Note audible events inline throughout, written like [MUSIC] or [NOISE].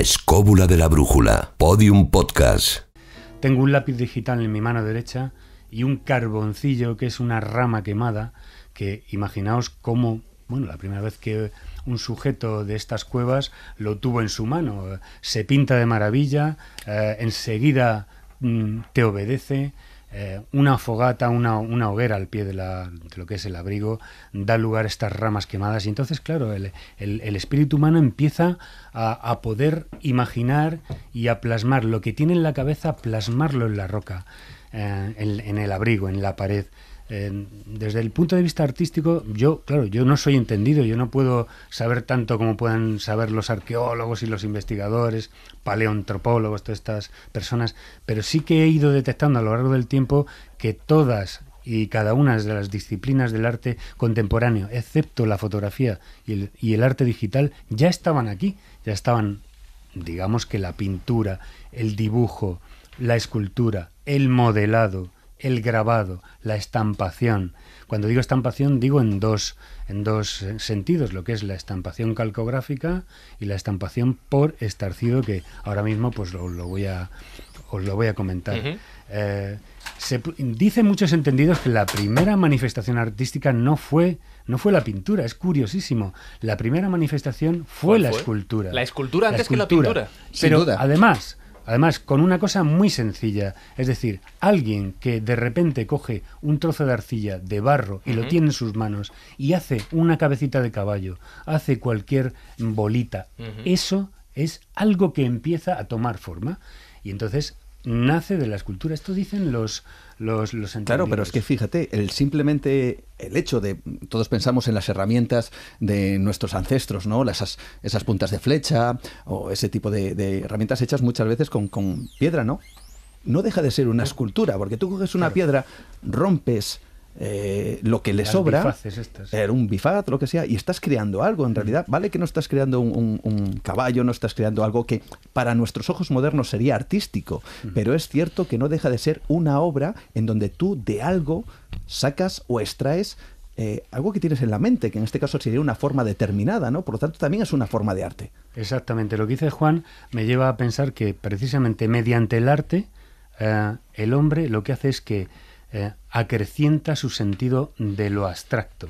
escóbula de la brújula. Podium Podcast. Tengo un lápiz digital en mi mano derecha y un carboncillo que es una rama quemada que imaginaos cómo, bueno, la primera vez que un sujeto de estas cuevas lo tuvo en su mano. Se pinta de maravilla, eh, enseguida mm, te obedece, eh, una fogata, una, hoguera al pie de, lo que es el abrigo, da lugar a estas ramas quemadas. Y entonces, claro, el, espíritu humano empieza a, poder imaginar y a plasmar lo que tiene en la cabeza, plasmarlo en la roca, eh, en el abrigo, en la pared desde el punto de vista artístico, yo, claro, yo no soy entendido, yo no puedo saber tanto como puedan saber los arqueólogos y los investigadores, paleontropólogos, todas estas personas, pero sí que he ido detectando a lo largo del tiempo que todas y cada una de las disciplinas del arte contemporáneo, excepto la fotografía y el arte digital, ya estaban aquí, ya estaban, digamos que la pintura, el dibujo, la escultura, el modelado, el grabado, la estampación. Cuando digo estampación digo en dos, en dos eh, sentidos, lo que es la estampación calcográfica y la estampación por estarcido, que ahora mismo pues lo, voy a, os lo voy a comentar. Eh, se, dicen muchos entendidos que la primera manifestación artística no fue, no fue la pintura, es curiosísimo. La primera manifestación fue, la escultura. La escultura antes que la pintura. Pero Sin duda. además, Además, con una cosa muy sencilla, es decir, alguien que de repente coge un trozo de arcilla, de barro, y lo tiene en sus manos, y hace una cabecita de caballo, hace cualquier bolita, eso es algo que empieza a tomar forma. Y entonces nace de la escultura. Esto dicen los, los, los Claro, pero es que fíjate, el simplemente el hecho de todos pensamos en las herramientas de nuestros ancestros, ¿no? Las, esas puntas de flecha o ese tipo de, de herramientas hechas muchas veces con, con, piedra, ¿no? No deja de ser una escultura, porque tú coges una piedra, rompes, eh, lo que le sobra, era un bifaz, lo que sea, y estás creando algo en realidad. Mm. Vale que no estás creando un, caballo, no estás creando algo que para nuestros ojos modernos sería artístico, mm. pero es cierto que no deja de ser una obra en donde tú de algo sacas o extraes eh, algo que tienes en la mente, que en este caso sería una forma determinada, ¿no? Por lo tanto, también es una forma de arte. Exactamente. Lo que dice Juan me lleva a pensar que precisamente mediante el arte, eh, el hombre lo que hace es que eh, acrecienta su sentido de lo abstracto.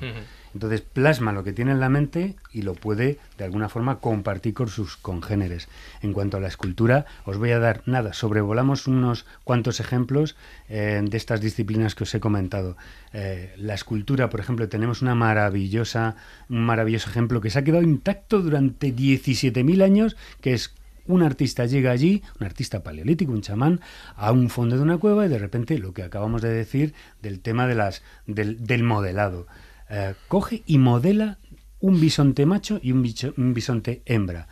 Entonces plasma lo que tiene en la mente y lo puede de alguna forma compartir con sus congéneres. En cuanto a la escultura, os voy a dar nada, sobrevolamos unos cuantos ejemplos eh, de estas disciplinas que os he comentado. Eh, la escultura, por ejemplo, tenemos una maravillosa, un maravilloso ejemplo que se ha quedado intacto durante 17.000 años, que es un artista llega allí, un artista paleolítico, un chamán, a un fondo de una cueva y de repente lo que acabamos de decir del tema de las, del, modelado. Eh, coge y modela un bisonte macho y un, un bisonte hembra,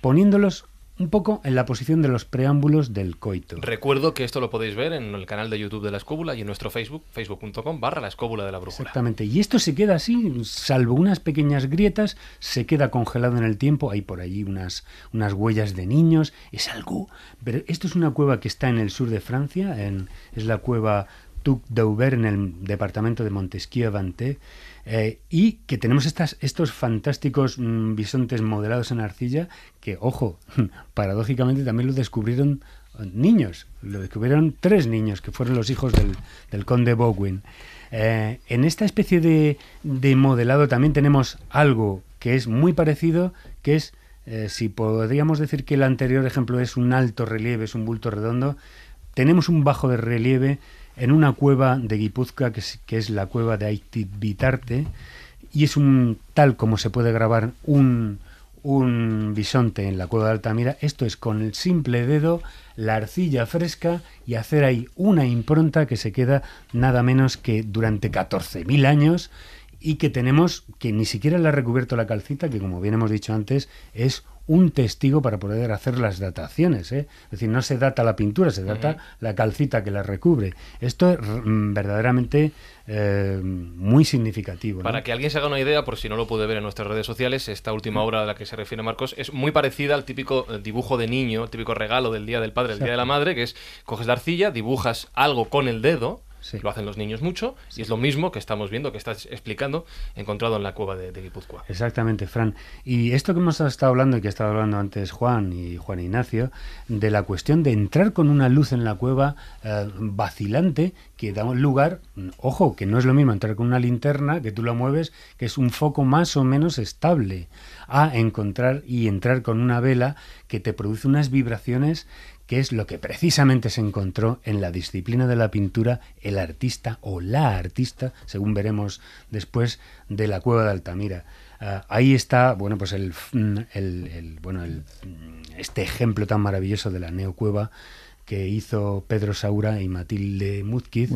poniéndolos un poco en la posición de los preámbulos del coito. Recuerdo que esto lo podéis ver en el canal de YouTube de La Escóbula y en nuestro Facebook, facebook.com barra La Escóbula de la Brújula. Exactamente, y esto se queda así, salvo unas pequeñas grietas, se queda congelado en el tiempo, hay por allí unas, unas huellas de niños, es algo... Pero esto es una cueva que está en el sur de Francia, en, es la cueva Tuc d'Aubert en el departamento de Montesquieu-Vanté, eh, y que tenemos estas, estos fantásticos mm, bisontes modelados en arcilla que, ojo, [LAUGHS] paradójicamente también lo descubrieron eh, niños. Lo descubrieron tres niños que fueron los hijos del, conde Bowen. Eh, en esta especie de, de, modelado también tenemos algo que es muy parecido, que es, si podríamos decir que el anterior ejemplo es un alto relieve, es un bulto redondo, tenemos un bajo de relieve en una cueva de Guipúzcoa, que es, la cueva de Aitibitarte, y es un tal como se puede grabar un, un bisonte en la cueva de Altamira, esto es con el simple dedo, la arcilla fresca y hacer ahí una impronta que se queda nada menos que durante 14.000 años y que tenemos, que ni siquiera la ha recubierto la calcita, que como bien hemos dicho antes, es un testigo para poder hacer las dataciones. ¿eh? Es decir, no se data la pintura, se data la calcita que la recubre. Esto es mm, verdaderamente eh, muy significativo. Para que alguien se haga una idea, por si no lo puede ver en nuestras redes sociales, esta última obra a la que se refiere Marcos es muy parecida al típico eh, dibujo de niño, típico regalo del Día del Padre, el Día de la Madre, que es coges la arcilla, dibujas algo con el dedo, lo hacen los niños mucho y es lo mismo que estamos viendo, que estás explicando, encontrado en la cueva de, de, Exactamente, Fran. Y esto que hemos estado hablando y que estaba hablando antes Juan y Juan Ignacio, de la cuestión de entrar con una luz en la cueva eh, vacilante que da un lugar, ojo, que no es lo mismo entrar con una linterna, que tú la mueves, que es un foco más o menos estable, a encontrar y entrar con una vela que te produce unas vibraciones que es lo que precisamente se encontró en la disciplina de la pintura el artista o la artista, según veremos después, de la cueva de Altamira. Ah, ahí está, bueno, pues el, mm, bueno, mm, este ejemplo tan maravilloso de la neocueva que hizo Pedro Saura y Matilde Múzquiz,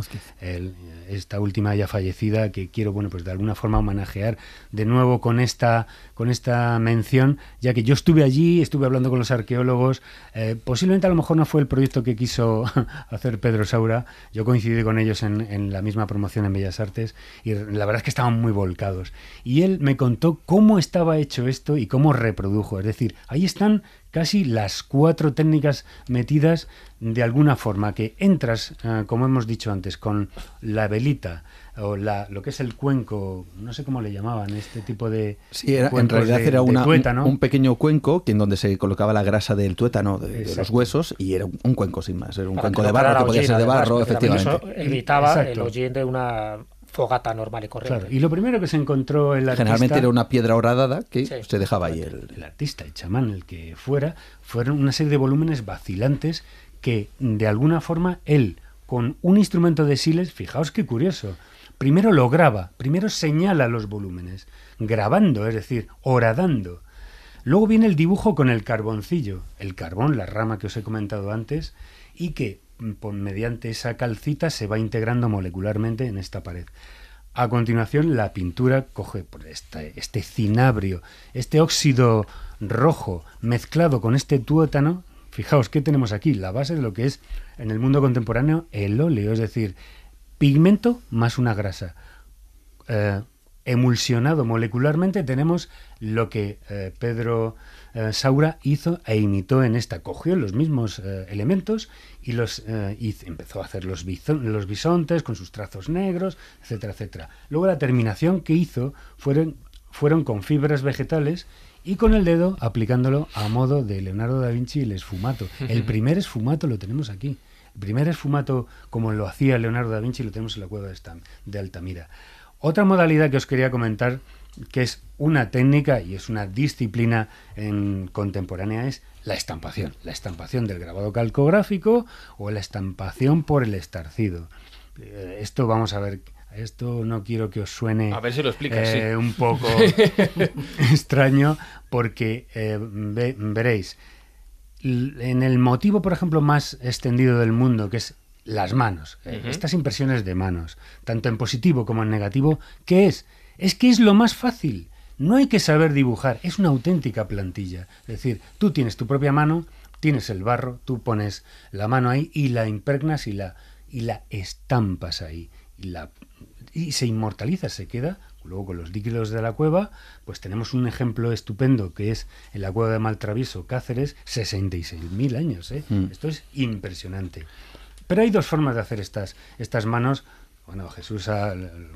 esta última ya fallecida, que quiero, bueno, pues de alguna forma homenajear de nuevo con esta, con esta mención, ya que yo estuve allí, estuve hablando con los arqueólogos, eh, posiblemente a lo mejor no fue el proyecto que quiso [LAUGHS] hacer Pedro Saura, yo coincidí con ellos en, en la misma promoción en Bellas Artes y la verdad es que estaban muy volcados. Y él me contó cómo estaba hecho esto y cómo reprodujo, es decir, ahí están casi las cuatro técnicas metidas de alguna forma, que entras, eh, como hemos dicho antes, con la velita o la, lo que es el cuenco, no sé cómo le llamaban, este tipo de... Sí, en realidad era una, un pequeño cuenco en donde se colocaba la grasa del tuétano, de, los huesos, y era un, cuenco sin más, era un cuenco de barro, que podía ser de barro, efectivamente. Eso evitaba de una fogata normal y corriente. Y lo primero que se encontró el artista... Generalmente era una piedra horadada que usted dejaba ahí. El... artista, el chamán, el que fuera, fueron una serie de volúmenes vacilantes que, de alguna forma, él, con un instrumento de siles, fijaos qué curioso, primero lo graba, primero señala los volúmenes, grabando, es decir, horadando. Luego viene el dibujo con el carboncillo, el carbón, la rama que os he comentado antes, y que pues, mediante esa calcita se va integrando molecularmente en esta pared. A continuación, la pintura coge este, este cinabrio, este óxido rojo mezclado con este tuétano. Fijaos qué tenemos aquí la base de lo que es en el mundo contemporáneo el óleo, es decir, pigmento más una grasa. Eh, emulsionado molecularmente tenemos lo que eh, Pedro eh, Saura hizo e imitó en esta. Cogió los mismos eh, elementos y los eh, empezó a hacer los, bisontes con sus trazos negros, etcétera, etcétera. Luego la terminación que hizo fueron, fueron con fibras vegetales y con el dedo aplicándolo a modo de Leonardo da Vinci el esfumato. El primer esfumato lo tenemos aquí. El primer esfumato, como lo hacía Leonardo da Vinci, lo tenemos en la cueva de Altamira. Otra modalidad que os quería comentar que es una técnica y es una disciplina en contemporánea es la estampación, la estampación del grabado calcográfico o la estampación por el estarcido. Eh, esto vamos a ver, esto no quiero que os suene lo eh, un poco [LAUGHS] extraño porque eh, veréis, en el motivo, por ejemplo, más extendido del mundo, que es las manos, estas impresiones de manos, tanto en positivo como en negativo, ¿qué es? Es que es lo más fácil. No hay que saber dibujar, es una auténtica plantilla. Es decir, tú tienes tu propia mano, tienes el barro, tú pones la mano ahí y la impregnas y la, y la estampas ahí. Y, la, y se inmortaliza, se queda. Luego con los líquidos de la cueva, pues tenemos un ejemplo estupendo que es en la cueva de Maltravieso, Cáceres, 66.000 años. ¿eh? Mm. Esto es impresionante. Pero hay dos formas de hacer estas, estas manos bueno, Jesús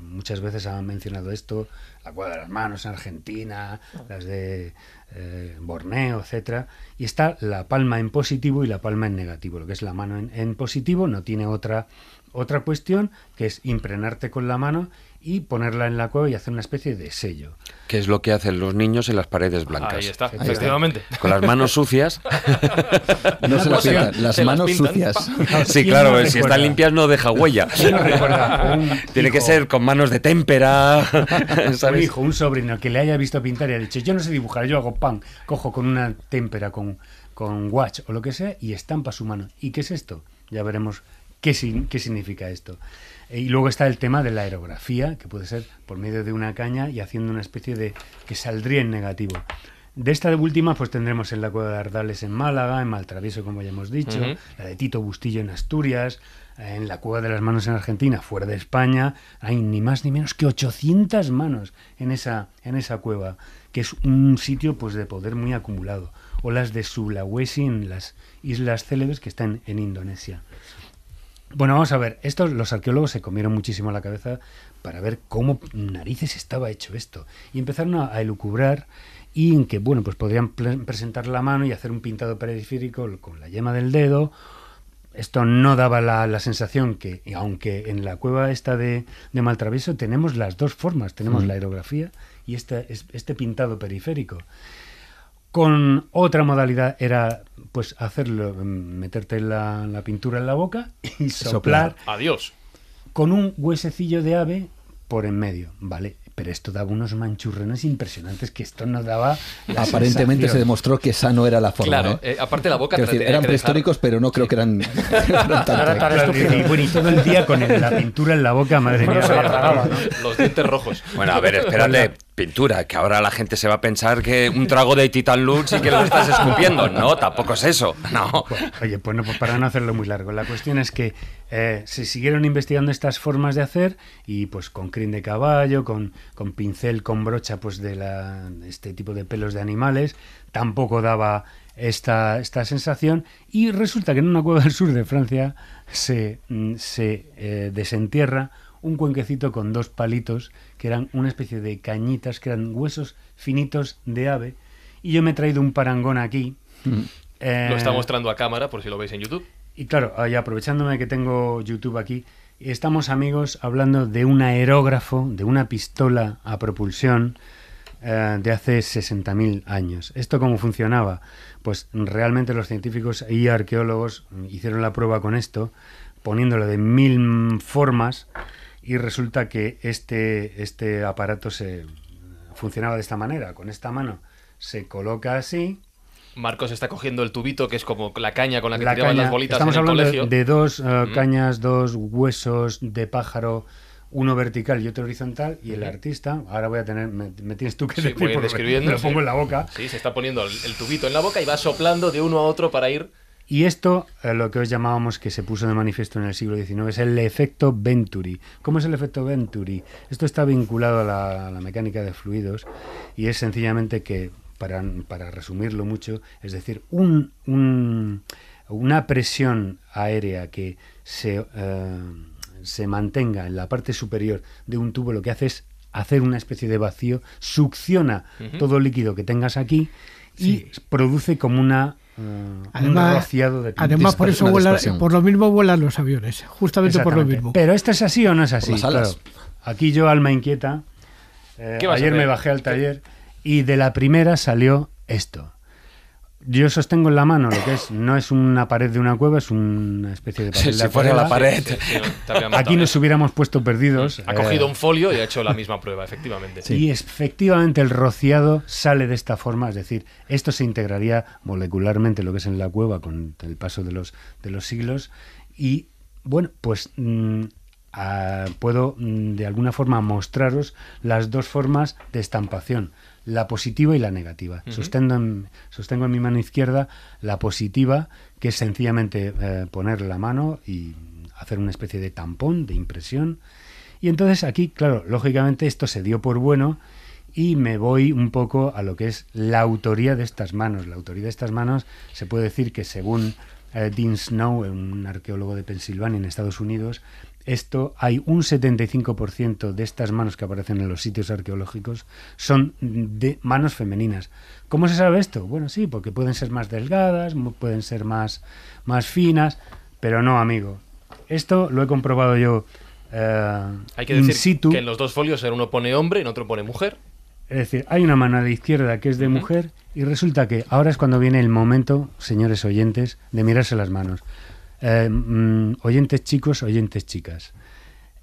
muchas veces ha mencionado esto, la cuadra de las manos en Argentina, las de eh, Borneo, etcétera, y está la palma en positivo y la palma en negativo. Lo que es la mano en, en positivo no tiene otra otra cuestión que es impregnarte con la mano y ponerla en la cueva y hacer una especie de sello. Que es lo que hacen los niños en las paredes blancas. Ahí está, efectivamente. Con las manos sucias. [LAUGHS] no se las pintan, las manos sucias. [LAUGHS] Sí, claro, eh, si están limpias no deja huella. [LAUGHS] Tiene que ser con manos de témpera. Un hijo, un sobrino que le haya visto pintar y ha dicho, yo no sé dibujar, yo hago pan, cojo con una témpera, con, con watch o lo que sea y estampa su mano. ¿Y qué es esto? Ya veremos qué, qué significa esto. Eh, y luego está el tema de la aerografía, que puede ser por medio de una caña y haciendo una especie de que saldría en negativo. De esta última, pues tendremos en la Cueva de Ardales en Málaga, en Maltravieso, como ya hemos dicho, la de Tito Bustillo en Asturias, en la Cueva de las Manos en Argentina, fuera de España. Hay ni más ni menos que 800 manos en esa, en esa cueva, que es un sitio pues, de poder muy acumulado. O las de Sulawesi en las islas célebres que están en Indonesia. Bueno, vamos a ver, estos los arqueólogos se comieron muchísimo la cabeza para ver cómo narices estaba hecho esto y empezaron a, elucubrar y en que bueno, pues podrían presentar la mano y hacer un pintado periférico con la yema del dedo. Esto no daba la, sensación que, aunque en la cueva esta de, de Maltravieso tenemos las dos formas, tenemos mm. la aerografía y este pintado periférico. Con otra modalidad era pues hacerlo, em, meterte la, pintura en la boca y soplar. Adiós. Con un huesecillo de ave por en medio, ¿vale? pero esto daba unos manchurrones impresionantes que esto nos daba [LAUGHS] aparentemente se demostró que esa no era la forma claro ¿eh? Eh, aparte la boca eran prehistóricos pero no creo que eran, [LAUGHS] [LAUGHS] bueno todo el día con la pintura en la boca madre mía los dientes rojos bueno a ver espérate pintura, que ahora la gente se va a pensar que un trago de Titan Lux y que lo estás escupiendo. [LAUGHS] No, tampoco es eso. No. Pues, oye, pues, pues, para no hacerlo muy largo, la cuestión es que eh, se siguieron investigando estas formas de hacer y pues con crin de caballo, con, con pincel, con brocha pues de, la, este tipo de pelos de animales, tampoco daba esta, esta sensación y resulta que en una cueva del sur de Francia se, mm, se eh, desentierra un cuenquecito con dos palitos, que eran una especie de cañitas, que eran huesos finitos de ave. Y yo me he traído un parangón aquí. [LAUGHS] lo eh, está mostrando a cámara, por si lo veis en YouTube. Y claro, aprovechándome que tengo YouTube aquí, estamos amigos hablando de un aerógrafo, de una pistola a propulsión eh, de hace 60.000 años. ¿Esto cómo funcionaba? Pues realmente los científicos y arqueólogos hicieron la prueba con esto, poniéndolo de mil formas y resulta que este, este aparato se funcionaba de esta manera, con esta mano se coloca así. Marcos está cogiendo el tubito que es como la caña con la que tiraban las bolitas estamos en el hablando De, dos eh, cañas, dos huesos de pájaro, uno vertical y otro horizontal, y el artista, ahora voy a tener, me, tienes tú que decir, lo pongo en la boca. Sí, se está poniendo el, el tubito en la boca y va soplando de uno a otro para ir y esto, eh, lo que os llamábamos que se puso de manifiesto en el siglo XIX, es el efecto Venturi. ¿Cómo es el efecto Venturi? Esto está vinculado a la, mecánica de fluidos y es sencillamente que, para, para resumirlo mucho, es decir, un, una presión aérea que eh, se, mantenga en la parte superior de un tubo lo que hace es hacer una especie de vacío, succiona todo el líquido que tengas aquí y produce como una Mm. además, además por eso vuelan por lo mismo vuelan los aviones, justamente por lo mismo. Pero esto es así o no es así. Aquí yo alma inquieta. Eh, ayer me bajé al taller y de la primera salió esto. Yo sostengo en la mano lo que es, no es una pared de una cueva, es una especie de [LAUGHS] pared Si, si fuera la pared. Aquí nos eh. hubiéramos puesto perdidos. Ha cogido eh, un folio y ha hecho la misma prueba, efectivamente. Y efectivamente el rociado sale de esta forma, es decir, esto se integraría molecularmente lo que es en la cueva con el paso de los, de los siglos y bueno, pues mm, ah, puedo mm, de alguna forma mostraros las dos formas de estampación la positiva y la negativa. sostengo, en, mi mano izquierda la positiva, que es sencillamente eh, poner la mano y hacer una especie de tampón, de impresión. Y entonces aquí, claro, lógicamente esto se dio por bueno y me voy un poco a lo que es la autoría de estas manos. La autoría de estas manos se puede decir que según eh, Dean Snow, un arqueólogo de Pensilvania en Estados Unidos, esto hay un 75% de estas manos que aparecen en los sitios arqueológicos son de manos femeninas. ¿Cómo se sabe esto? Bueno, sí, porque pueden ser más delgadas, pueden ser más, más finas, pero no, amigo. Esto lo he comprobado yo. Eh, hay que decir que en los dos folios uno pone hombre y en otro pone mujer. Es decir, hay una mano a la izquierda que es de mujer y resulta que ahora es cuando viene el momento, señores oyentes, de mirarse las manos. Eh, mm, oyentes chicos, oyentes chicas.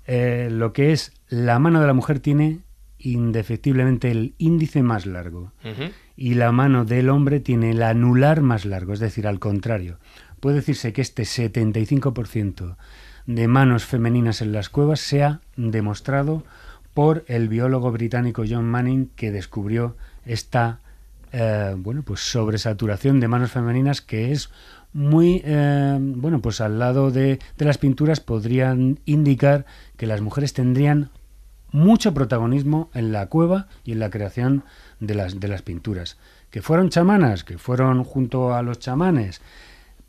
Eh, lo que es la mano de la mujer tiene indefectiblemente el índice más largo y la mano del hombre tiene el anular más largo, es decir, al contrario. Puede decirse que este 75% de manos femeninas en las cuevas sea demostrado por el biólogo británico John Manning que descubrió esta eh, bueno, pues sobresaturación de manos femeninas que es muy, eh, bueno, pues al lado de, de las pinturas podrían indicar que las mujeres tendrían mucho protagonismo en la cueva y en la creación de las, de las pinturas. Que fueron chamanas, que fueron junto a los chamanes,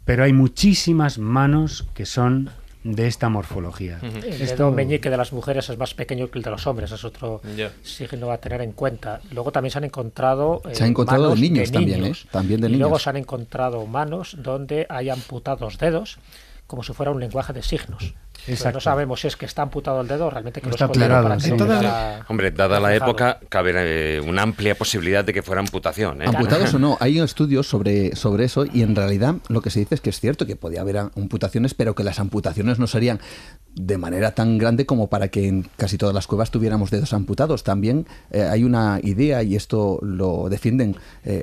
pero hay muchísimas manos que son de esta morfología. este meñique de las mujeres es más pequeño que el de los hombres, es otro signo a tener en cuenta. Luego también se han encontrado. Eh, se han encontrado niños, niños, también, ¿eh? también de niños. luego se han encontrado manos donde hay amputados dedos, como si fuera un lenguaje de signos. Exacto. no sabemos si es que está amputado el dedo, realmente que no está para Hombre, dada la época, cabe eh, una amplia posibilidad de que fuera amputación. ¿eh? Amputados [LAUGHS] o no, hay estudios sobre, sobre eso y en realidad lo que se dice es que es cierto que podía haber amputaciones, pero que las amputaciones no serían de manera tan grande como para que en casi todas las cuevas tuviéramos dedos amputados. También eh, hay una idea, y esto lo defienden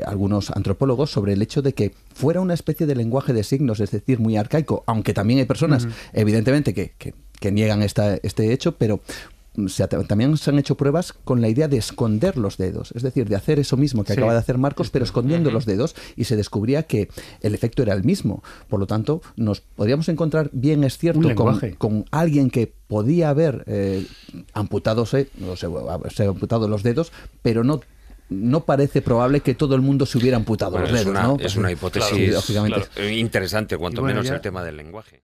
algunos antropólogos, sobre el hecho de que fuera una especie de lenguaje de signos, es decir, muy arcaico, aunque también hay personas, evidentemente, que que, niegan este hecho, pero mm, también se han hecho pruebas con la idea de esconder los dedos, es decir, de hacer eso mismo que acaba de hacer Marcos, pero escondiendo los dedos, y se descubría que el efecto era el mismo. Por lo tanto, nos podríamos encontrar, bien es cierto, con, alguien que podía haber eh, amputado los dedos, pero no no parece probable que todo el mundo se hubiera amputado los dedos, es una, Es una hipótesis eh, interesante, cuanto menos el tema del lenguaje.